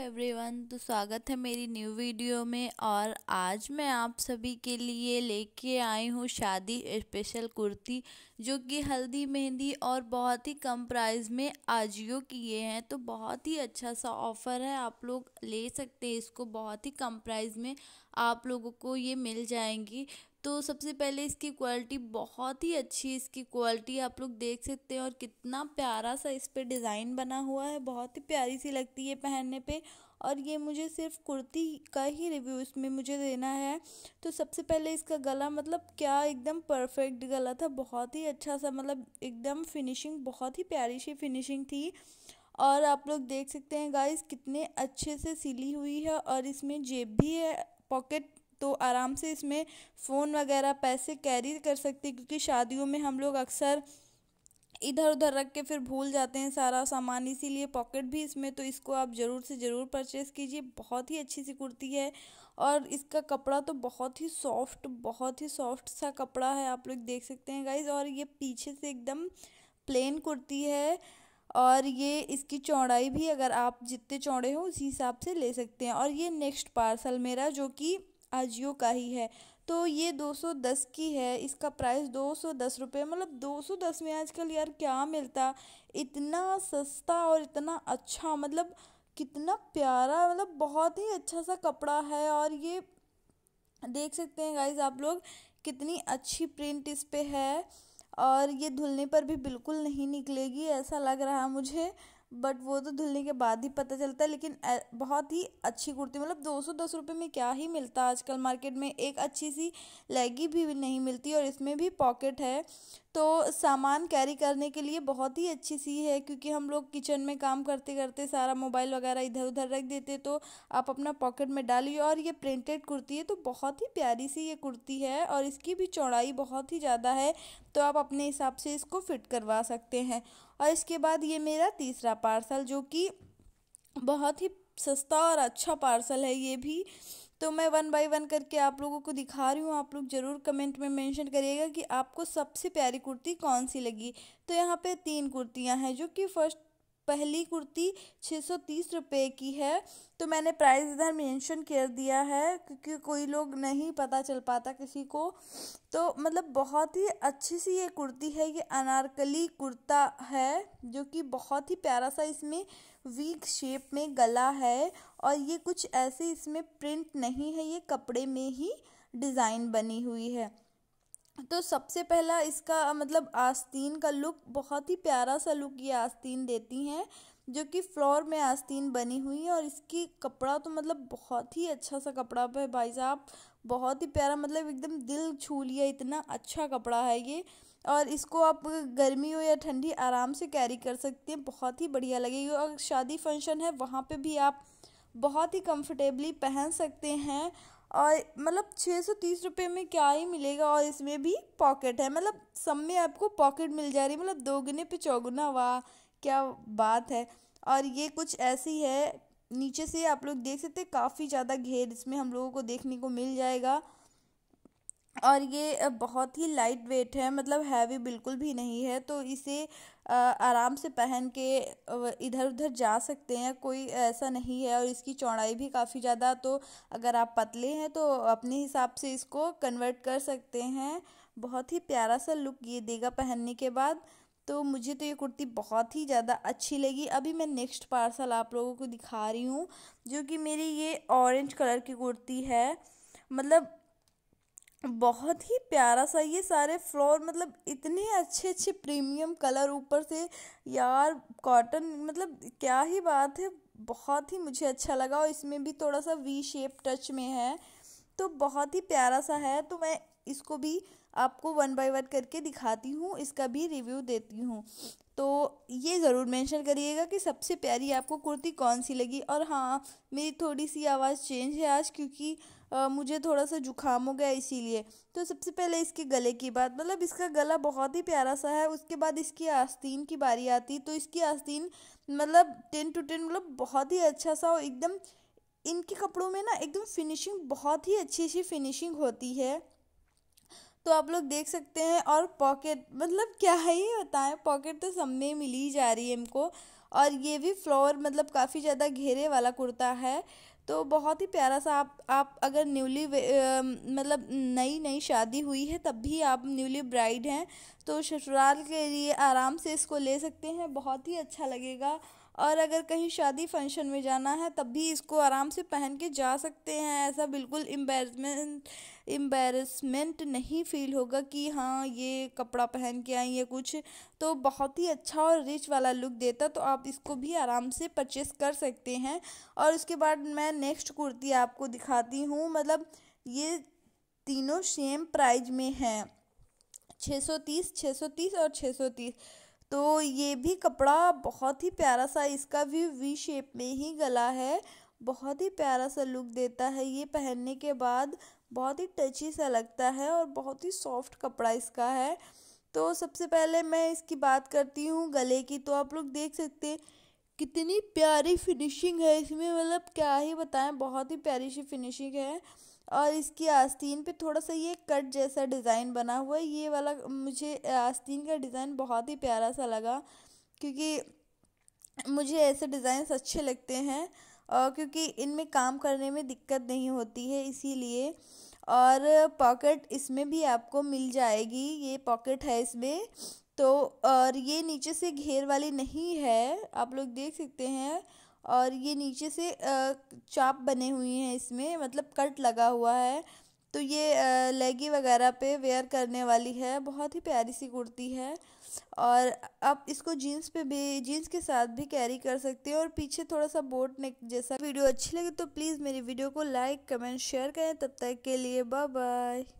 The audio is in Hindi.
एवरीवन तो स्वागत है मेरी न्यू वीडियो में और आज मैं आप सभी के लिए लेके आई हूँ शादी स्पेशल कुर्ती जो कि हल्दी मेहंदी और बहुत ही कम प्राइस में आजियो की ये हैं तो बहुत ही अच्छा सा ऑफ़र है आप लोग ले सकते हैं इसको बहुत ही कम प्राइस में आप लोगों को ये मिल जाएंगी तो सबसे पहले इसकी क्वालिटी बहुत ही अच्छी इसकी क्वालिटी आप लोग देख सकते हैं और कितना प्यारा सा इस पर डिज़ाइन बना हुआ है बहुत ही प्यारी सी लगती है पहनने पे और ये मुझे सिर्फ कुर्ती का ही रिव्यू इसमें मुझे देना है तो सबसे पहले इसका गला मतलब क्या एकदम परफेक्ट गला था बहुत ही अच्छा सा मतलब एकदम फिनिशिंग बहुत ही प्यारी सी फिनिशिंग थी और आप लोग देख सकते हैं गाइस कितने अच्छे से सिली हुई है और इसमें जेब भी है पॉकेट तो आराम से इसमें फ़ोन वगैरह पैसे कैरी कर सकते क्योंकि शादियों में हम लोग अक्सर इधर उधर रख के फिर भूल जाते हैं सारा सामान इसीलिए पॉकेट भी इसमें तो इसको आप ज़रूर से ज़रूर परचेज़ कीजिए बहुत ही अच्छी सी कुर्ती है और इसका कपड़ा तो बहुत ही सॉफ्ट बहुत ही सॉफ्ट सा कपड़ा है आप लोग देख सकते हैं गाइज और ये पीछे से एकदम प्लेन कुर्ती है और ये इसकी चौड़ाई भी अगर आप जितने चौड़े हो उसी हिसाब से ले सकते हैं और ये नेक्स्ट पार्सल मेरा जो कि आजियो का ही है तो ये 210 की है इसका प्राइस दो सौ दस रुपये मतलब दो सौ दस में आजकल यार क्या मिलता इतना सस्ता और इतना अच्छा मतलब कितना प्यारा मतलब बहुत ही अच्छा सा कपड़ा है और ये देख सकते हैं गाइज आप लोग कितनी अच्छी प्रिंट इस पर है और ये धुलने पर भी बिल्कुल नहीं निकलेगी ऐसा लग रहा है मुझे बट वो तो धुलने के बाद ही पता चलता है लेकिन बहुत ही अच्छी कुर्ती मतलब दो सौ दस रुपये में क्या ही मिलता है आजकल मार्केट में एक अच्छी सी लेगी भी नहीं मिलती और इसमें भी पॉकेट है तो सामान कैरी करने के लिए बहुत ही अच्छी सी है क्योंकि हम लोग किचन में काम करते करते सारा मोबाइल वगैरह इधर उधर रख देते तो आप अपना पॉकेट में डालिए और ये प्रिंटेड कुर्ती है तो बहुत ही प्यारी सी ये कुर्ती है और इसकी भी चौड़ाई बहुत ही ज़्यादा है तो आप अपने हिसाब से इसको फिट करवा सकते हैं और इसके बाद ये मेरा तीसरा पार्सल जो कि बहुत ही सस्ता और अच्छा पार्सल है ये भी तो मैं वन बाय वन करके आप लोगों को दिखा रही हूँ आप लोग ज़रूर कमेंट में मेंशन करिएगा कि आपको सबसे प्यारी कुर्ती कौन सी लगी तो यहाँ पे तीन कुर्तियाँ हैं जो कि फर्स्ट पहली कुर्ती 630 रुपए की है तो मैंने प्राइस इधर मेंशन कर दिया है क्योंकि कोई लोग नहीं पता चल पाता किसी को तो मतलब बहुत ही अच्छी सी ये कुर्ती है ये अनारकली कुर्ता है जो कि बहुत ही प्यारा सा इसमें वीक शेप में गला है और ये कुछ ऐसे इसमें प्रिंट नहीं है ये कपड़े में ही डिज़ाइन बनी हुई है तो सबसे पहला इसका मतलब आस्तीन का लुक बहुत ही प्यारा सा लुक ये आस्तीन देती हैं जो कि फ्लोर में आस्तीन बनी हुई है और इसकी कपड़ा तो मतलब बहुत ही अच्छा सा कपड़ा है भाई साहब बहुत ही प्यारा मतलब एकदम दिल छू लिया इतना अच्छा कपड़ा है ये और इसको आप गर्मी हो या ठंडी आराम से कैरी कर सकते हैं बहुत ही बढ़िया लगेगी और शादी फंक्शन है वहाँ पर भी आप बहुत ही कंफर्टेबली पहन सकते हैं और मतलब छः सौ तीस रुपये में क्या ही मिलेगा और इसमें भी पॉकेट है मतलब सब में आपको पॉकेट मिल जा रही है मतलब दोगुने पे चौगुना वाह क्या बात है और ये कुछ ऐसी है नीचे से आप लोग देख सकते काफ़ी ज़्यादा घेर इसमें हम लोगों को देखने को मिल जाएगा और ये बहुत ही लाइट वेट है मतलब हैवी बिल्कुल भी नहीं है तो इसे आराम से पहन के इधर उधर जा सकते हैं कोई ऐसा नहीं है और इसकी चौड़ाई भी काफ़ी ज़्यादा तो अगर आप पतले हैं तो अपने हिसाब से इसको कन्वर्ट कर सकते हैं बहुत ही प्यारा सा लुक ये देगा पहनने के बाद तो मुझे तो ये कुर्ती बहुत ही ज़्यादा अच्छी लगी अभी मैं नेक्स्ट पार्सल आप लोगों को दिखा रही हूँ जो कि मेरी ये ऑरेंज कलर की कुर्ती है मतलब बहुत ही प्यारा सा ये सारे फ्लोर मतलब इतने अच्छे अच्छे प्रीमियम कलर ऊपर से यार कॉटन मतलब क्या ही बात है बहुत ही मुझे अच्छा लगा और इसमें भी थोड़ा सा वी शेप टच में है तो बहुत ही प्यारा सा है तो मैं इसको भी आपको वन बाय वन करके दिखाती हूँ इसका भी रिव्यू देती हूँ तो ये ज़रूर मेंशन करिएगा कि सबसे प्यारी आपको कुर्ती कौन सी लगी और हाँ मेरी थोड़ी सी आवाज़ चेंज है आज क्योंकि आ, मुझे थोड़ा सा जुखाम हो गया इसीलिए तो सबसे पहले इसके गले की बात मतलब इसका गला बहुत ही प्यारा सा है उसके बाद इसकी आस्तीन की बारी आती तो इसकी आस्तीन मतलब टेन टू टेन मतलब बहुत ही अच्छा सा और एकदम इनके कपड़ों में ना एकदम फिनिशिंग बहुत ही अच्छी सी फिनिशिंग होती है तो आप लोग देख सकते हैं और पॉकेट मतलब क्या है ये बताएं पॉकेट तो सब में मिली जा रही है इनको और ये भी फ्लोर मतलब काफ़ी ज़्यादा घेरे वाला कुर्ता है तो बहुत ही प्यारा सा आप आप अगर न्यूली मतलब नई नई शादी हुई है तब भी आप न्यूली ब्राइड हैं तो ससुराल के लिए आराम से इसको ले सकते हैं बहुत ही अच्छा लगेगा और अगर कहीं शादी फंक्शन में जाना है तब भी इसको आराम से पहन के जा सकते हैं ऐसा बिल्कुल एम्बेरसमेंट एम्बेरसमेंट नहीं फील होगा कि हाँ ये कपड़ा पहन के आई ये कुछ तो बहुत ही अच्छा और रिच वाला लुक देता तो आप इसको भी आराम से परचेस कर सकते हैं और उसके बाद मैं नेक्स्ट कुर्ती आपको दिखाती हूँ मतलब ये तीनों सेम प्राइज में हैं छः सौ तीस छः सौ तीस और छः सौ तीस तो ये भी कपड़ा बहुत ही प्यारा सा इसका भी वी शेप में ही गला है बहुत ही प्यारा सा लुक देता है ये पहनने के बाद बहुत ही टची सा लगता है और बहुत ही सॉफ्ट कपड़ा इसका है तो सबसे पहले मैं इसकी बात करती हूँ गले की तो आप लोग देख सकते कितनी प्यारी फिनिशिंग है इसमें मतलब क्या ही बताएं बहुत ही प्यारी सी फिनिशिंग है और इसकी आस्तीन पे थोड़ा सा ये कट जैसा डिज़ाइन बना हुआ है ये वाला मुझे आस्तीन का डिज़ाइन बहुत ही प्यारा सा लगा क्योंकि मुझे ऐसे डिज़ाइन अच्छे लगते हैं और क्योंकि इनमें काम करने में दिक्कत नहीं होती है इसीलिए और पॉकेट इसमें भी आपको मिल जाएगी ये पॉकेट है इसमें तो और ये नीचे से घेर वाली नहीं है आप लोग देख सकते हैं और ये नीचे से चाप बने हुए हैं इसमें मतलब कट लगा हुआ है तो ये लेगी वगैरह पे वेयर करने वाली है बहुत ही प्यारी सी कुर्ती है और आप इसको जीन्स पे भी जीन्स के साथ भी कैरी कर सकते हैं और पीछे थोड़ा सा बोट नेक जैसा वीडियो अच्छी लगे तो प्लीज़ मेरी वीडियो को लाइक कमेंट शेयर करें तब तक के लिए बाय बाय